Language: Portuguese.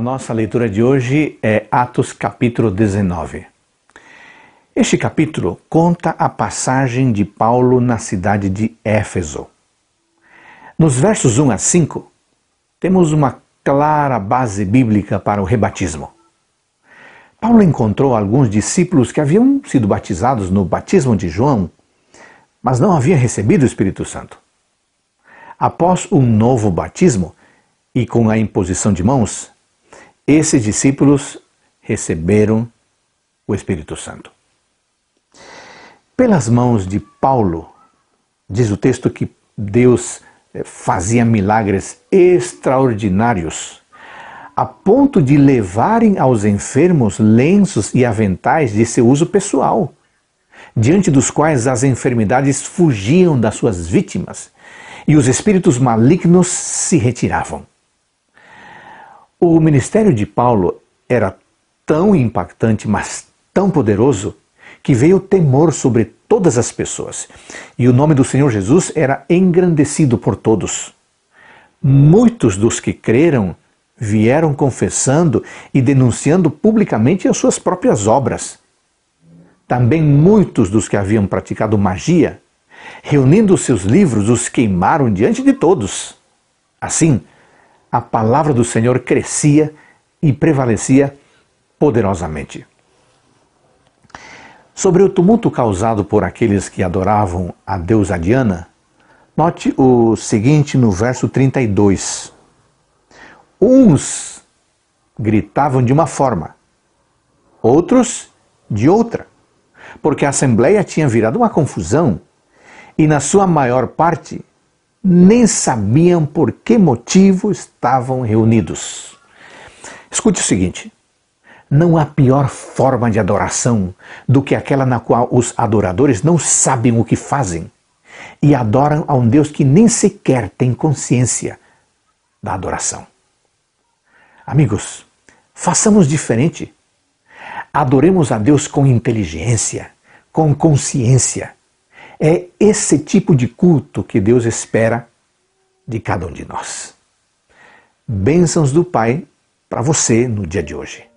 A nossa leitura de hoje é Atos capítulo 19. Este capítulo conta a passagem de Paulo na cidade de Éfeso. Nos versos 1 a 5, temos uma clara base bíblica para o rebatismo. Paulo encontrou alguns discípulos que haviam sido batizados no batismo de João, mas não haviam recebido o Espírito Santo. Após um novo batismo e com a imposição de mãos, esses discípulos receberam o Espírito Santo. Pelas mãos de Paulo, diz o texto que Deus eh, fazia milagres extraordinários, a ponto de levarem aos enfermos lenços e aventais de seu uso pessoal, diante dos quais as enfermidades fugiam das suas vítimas e os espíritos malignos se retiravam. O ministério de Paulo era tão impactante, mas tão poderoso, que veio temor sobre todas as pessoas. E o nome do Senhor Jesus era engrandecido por todos. Muitos dos que creram vieram confessando e denunciando publicamente as suas próprias obras. Também muitos dos que haviam praticado magia, reunindo seus livros, os queimaram diante de todos. Assim, a palavra do Senhor crescia e prevalecia poderosamente. Sobre o tumulto causado por aqueles que adoravam a deusa Diana, note o seguinte no verso 32. Uns gritavam de uma forma, outros de outra, porque a assembleia tinha virado uma confusão e, na sua maior parte, nem sabiam por que motivo estavam reunidos. Escute o seguinte: não há pior forma de adoração do que aquela na qual os adoradores não sabem o que fazem e adoram a um Deus que nem sequer tem consciência da adoração. Amigos, façamos diferente. Adoremos a Deus com inteligência, com consciência é esse tipo de culto que Deus espera de cada um de nós. Bênçãos do Pai para você no dia de hoje.